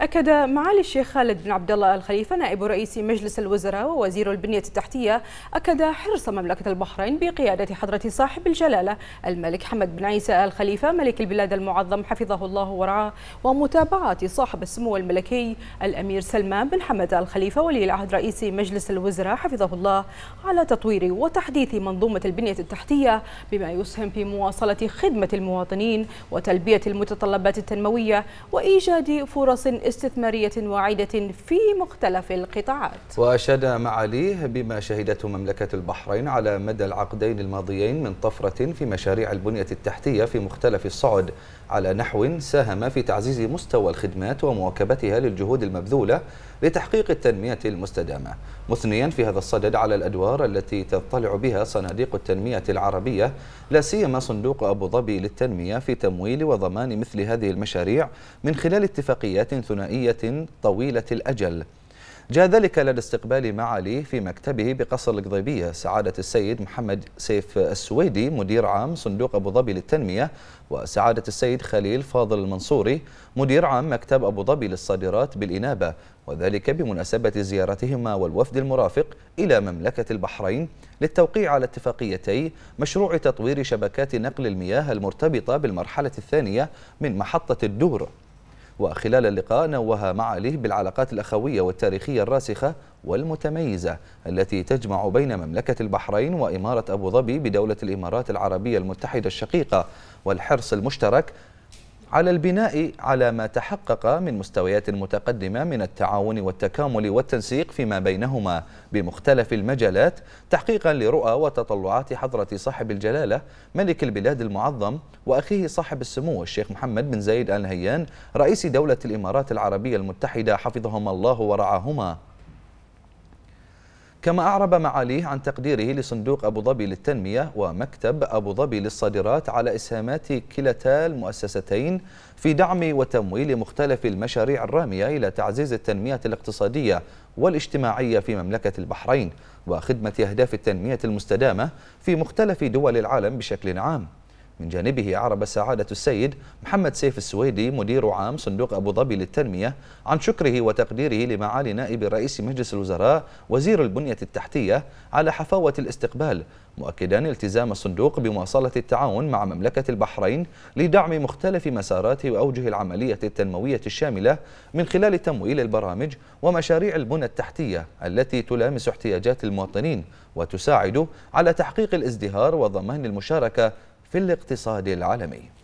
أكد معالي الشيخ خالد بن عبد الله الخليفة نائب رئيس مجلس الوزراء ووزير البنية التحتية أكد حرص مملكة البحرين بقيادة حضرة صاحب الجلالة الملك حمد بن عيسى الخليفة ملك البلاد المعظم حفظه الله ورعاه ومتابعة صاحب السمو الملكي الأمير سلمان بن حمد الخليفة ولي العهد رئيس مجلس الوزراء حفظه الله على تطوير وتحديث منظومة البنية التحتية بما يسهم في مواصلة خدمة المواطنين وتلبية المتطلبات التنموية وإيجاد فرص استثمارية وعيدة في مختلف القطاعات وأشاد معاليه بما شهدته مملكة البحرين على مدى العقدين الماضيين من طفرة في مشاريع البنية التحتية في مختلف الصعد على نحو ساهم في تعزيز مستوى الخدمات ومواكبتها للجهود المبذولة لتحقيق التنمية المستدامة مثنيا في هذا الصدد على الأدوار التي تضطلع بها صناديق التنمية العربية لا سيما صندوق أبو ظبي للتنمية في تمويل وضمان مثل هذه المشاريع من خلال اتفاقيات ثلاثية ثنائية طويلة الأجل جاء ذلك لدى استقبال معاليه في مكتبه بقصر القضيبية سعادة السيد محمد سيف السويدي مدير عام صندوق أبو ظبي للتنمية وسعادة السيد خليل فاضل المنصوري مدير عام مكتب أبو ظبي للصادرات بالإنابة وذلك بمناسبة زيارتهما والوفد المرافق إلى مملكة البحرين للتوقيع على اتفاقيتي مشروع تطوير شبكات نقل المياه المرتبطة بالمرحلة الثانية من محطة الدور وخلال اللقاء نوه معاليه بالعلاقات الأخوية والتاريخية الراسخة والمتميزة التي تجمع بين مملكة البحرين وإمارة أبو ظبي بدولة الإمارات العربية المتحدة الشقيقة والحرص المشترك على البناء على ما تحقق من مستويات متقدمة من التعاون والتكامل والتنسيق فيما بينهما بمختلف المجالات تحقيقا لرؤى وتطلعات حضرة صاحب الجلالة ملك البلاد المعظم وأخيه صاحب السمو الشيخ محمد بن زايد آل نهيان رئيس دولة الإمارات العربية المتحدة حفظهما الله ورعاهما كما أعرب معاليه عن تقديره لصندوق أبو ظبي للتنمية ومكتب أبو ظبي للصادرات على إسهامات كلتا المؤسستين في دعم وتمويل مختلف المشاريع الرامية إلى تعزيز التنمية الاقتصادية والاجتماعية في مملكة البحرين وخدمة أهداف التنمية المستدامة في مختلف دول العالم بشكل عام من جانبه أعرب سعادة السيد محمد سيف السويدي مدير عام صندوق أبو ظبي للتنمية عن شكره وتقديره لمعالي نائب رئيس مجلس الوزراء وزير البنية التحتية على حفاوة الاستقبال مؤكدا التزام الصندوق بمواصلة التعاون مع مملكة البحرين لدعم مختلف مسارات وأوجه العملية التنموية الشاملة من خلال تمويل البرامج ومشاريع البنى التحتية التي تلامس احتياجات المواطنين وتساعد على تحقيق الازدهار وضمان المشاركة في الاقتصاد العالمي